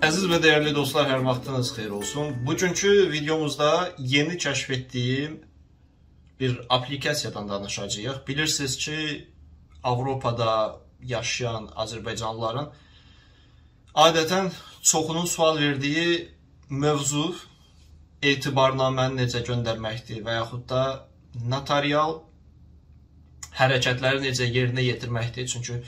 Əziz və dəyərli dostlar, hər vaxtınız xeyir olsun. Bugünkü videomuzda yeni kəşf etdiyim bir aplikasiyadan danışacağıq. Bilirsiniz ki, Avropada yaşayan Azərbaycanlıların adətən çoxunun sual verdiyi mövzu etibarnaməni necə göndərməkdir və yaxud da notarial hərəkətləri necə yerinə yetirməkdir. Çünki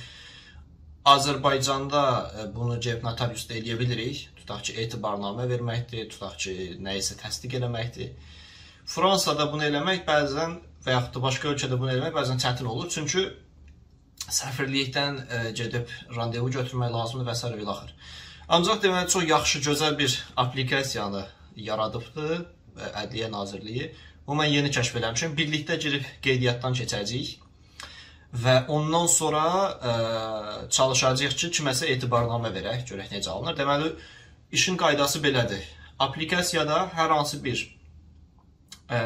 Azərbaycanda e, bunu gəlib notariusda eləyə bilirik. Tutaq ki, etibarnamə verməkdir, tutaq ki, nəyisə təsdiq eləməkdir. Fransada bunu eləmək bəzən və yaxud da başqa ölkədə bunu eləmək bəzən çətin olur. Çünki səfirlikdən e, gedib randevu götürmək lazımdır və s. və ilaxır. Ancaq deməli çox yaxşı, gözəl bir applikasiyanı yaradıbdı e, Ədliyyə Nazirliyi. Bu mən yeni kəşf eləmişəm. Birlikdə girib qeydiyyatdan keçəcəyik və ondan sonra ə, e, çalışacağıq ki, kiməsə etibarnamə verək, görək necə alınır. Deməli, işin qaydası belədir. Aplikasiyada hər hansı bir ə, e,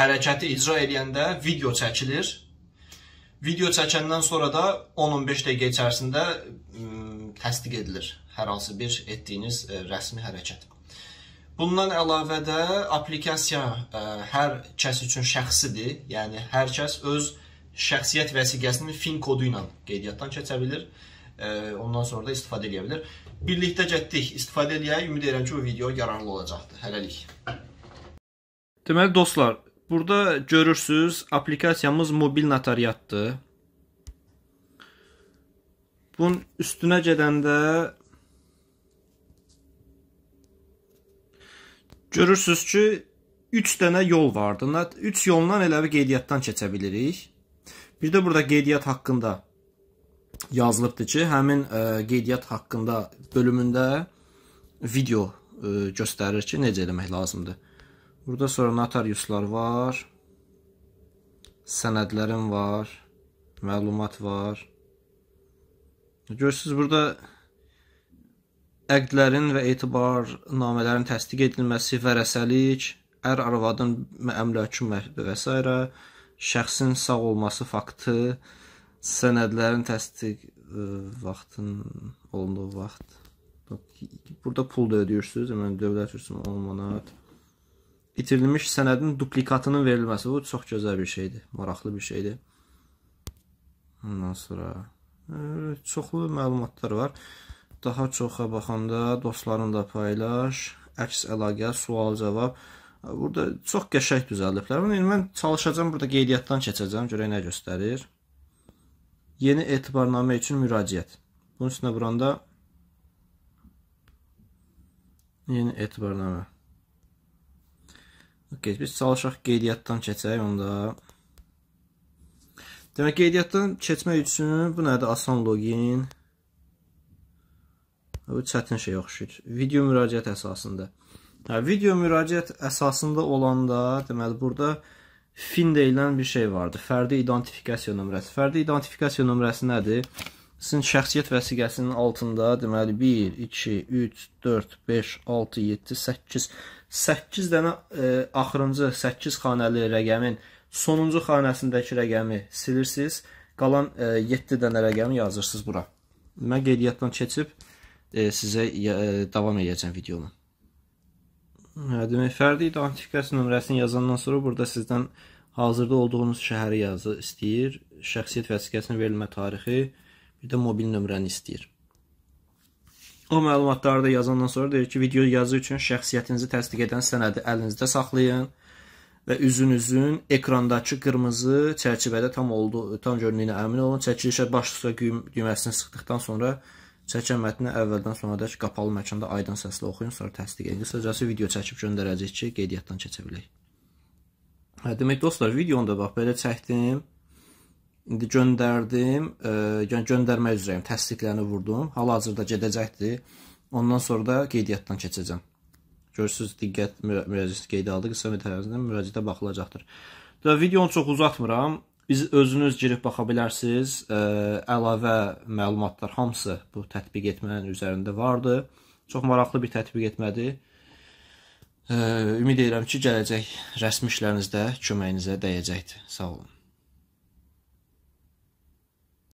hərəkəti icra edəndə video çəkilir. Video çəkəndən sonra da 10-15 dəqiqə içərisində ə, təsdiq edilir hər hansı bir etdiyiniz ə, e, rəsmi hərəkət. Bundan əlavə də aplikasiya ə, hər kəs üçün şəxsidir. Yəni hər kəs öz ə, şəxsiyyət vəsiqəsinin fin kodu ilə qeydiyyatdan keçə bilir. E, ondan sonra da istifadə edə bilər. Birlikdə getdik, istifadə eləyək. Ümid edirəm ki, o video yararlı olacaqdır. Hələlik. Deməli dostlar, burada görürsüz, aplikasiyamız mobil notariatdır. Bunun üstünə gedəndə görürsüz ki, 3 dənə yol vardı. 3 yoldan elə bir qeydiyyatdan keçə bilirik. Bir də burada qeydiyyat haqqında yazılıbdır ki, həmin ə, e, qeydiyyat haqqında bölümündə video ə, e, göstərir ki, necə eləmək lazımdır. Burada sonra notariuslar var, sənədlərin var, məlumat var. Görürsüz burada əqdlərin və etibar namələrin təsdiq edilməsi, vərəsəlik, ər-arvadın əmlakı və s şəxsin sağ olması faktı sənədlərin təsdiq ə, e, vaxtın olunduğu vaxt. Burada pul da ödəyirsiniz, yəni dövlət üçün 10 manat. İtirilmiş sənədin duplikatının verilməsi bu çox gözəl bir şeydir, maraqlı bir şeydir. Ondan sonra ə, e, çoxlu məlumatlar var. Daha çoxa baxanda dostlarınla paylaş, əks əlaqə, sual-cavab Burada çox qəşəng düzəldiblər. Bunu yəni, mən çalışacağım, burada qeydiyyatdan keçəcəm, görək nə göstərir. Yeni etibarnamə üçün müraciət. Bunun üstünə vuranda yeni etibarnamə. Okay, biz çalışaq qeydiyyatdan keçək onda. Demək qeydiyyatdan keçmək üçün bu nədir? Asan login. Bu çətin şey oxşuyur. Video müraciət əsasında. Video müraciət əsasında olanda, deməli burada fin deyilən bir şey vardı. Fərdi identifikasiya nömrəsi. Fərdi identifikasiya nömrəsi nədir? Sizin şəxsiyyət vəsiqəsinin altında, deməli 1, 2, 3, 4, 5, 6, 7, 8, 8 dənə e, axırıncı 8 xanəli rəqəmin sonuncu xanəsindəki rəqəmi silirsiniz, qalan e, 7 dənə rəqəmi yazırsınız bura. Mən qeydiyyatdan keçib e, sizə e, davam edəcəm videonu demək fərdi identifikasiya nömrəsini yazandan sonra burada sizdən hazırda olduğunuz şəhəri yazı istəyir, şəxsiyyət vəsiqəsinin verilmə tarixi, bir də mobil nömrəni istəyir. O məlumatları da yazandan sonra deyir ki, video yazı üçün şəxsiyyətinizi təsdiq edən sənədi əlinizdə saxlayın və üzünüzün ekrandakı qırmızı çərçivədə tam olduğu, tam göründüyünə əmin olun. Çəkilişə başlıca düyməsini sıxdıqdan sonra Çəkən mətni əvvəldən sonradək qapalı məkanda aydın səslə oxuyun, sonra təsdiq edin. Qısacası video çəkib göndərəcək ki, qeydiyyatdan keçə bilək. Hə, demək dostlar, videonu da bax belə çəkdim. İndi göndərdim, e, yəni göndərmək üzrəyim, təsdiqlərini vurdum. Hal-hazırda gedəcəkdir. Ondan sonra da qeydiyyatdan keçəcəm. Görürsüz, diqqət müraciət qeydə aldı. Qısa müddət ərzində müraciətə baxılacaqdır. Da videonu çox uzatmıram. Biz özünüz girib baxa bilərsiniz. Ə, əlavə məlumatlar hamısı bu tətbiq etmənin üzərində vardı. Çox maraqlı bir tətbiq etmədir. Ə, ümid edirəm ki, gələcək rəsmi işlərinizdə köməyinizə dəyəcəkdir. Sağ olun.